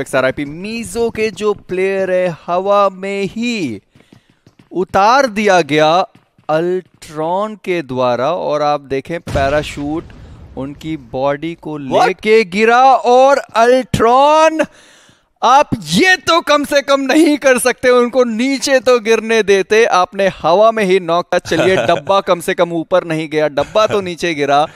एक्सआरआईपी meso के जो player है हवा में ही उतार दिया गया अल्ट्रॉन के द्वारा और आप देखें पैराशूट उनकी बॉडी को लेके गिरा और अल्ट्रॉन आप ये तो कम से कम नहीं कर सकते उनको नीचे तो गिरने देते आपने हवा में ही नौका चलिए डब्बा कम से कम ऊपर नहीं गया डब्बा तो नीचे गिरा